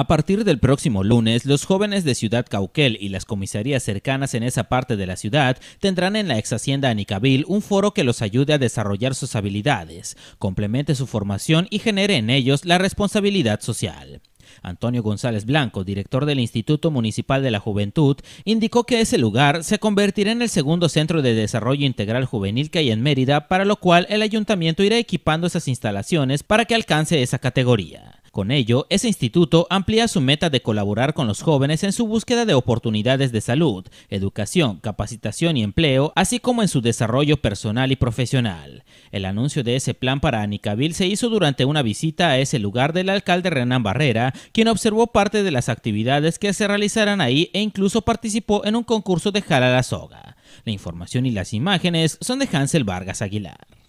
A partir del próximo lunes, los jóvenes de Ciudad Cauquel y las comisarías cercanas en esa parte de la ciudad tendrán en la ex hacienda Anicabil un foro que los ayude a desarrollar sus habilidades, complemente su formación y genere en ellos la responsabilidad social. Antonio González Blanco, director del Instituto Municipal de la Juventud, indicó que ese lugar se convertirá en el segundo centro de desarrollo integral juvenil que hay en Mérida, para lo cual el ayuntamiento irá equipando esas instalaciones para que alcance esa categoría. Con ello, ese instituto amplía su meta de colaborar con los jóvenes en su búsqueda de oportunidades de salud, educación, capacitación y empleo, así como en su desarrollo personal y profesional. El anuncio de ese plan para Anicabil se hizo durante una visita a ese lugar del alcalde Renan Barrera, quien observó parte de las actividades que se realizarán ahí e incluso participó en un concurso de jala la soga. La información y las imágenes son de Hansel Vargas Aguilar.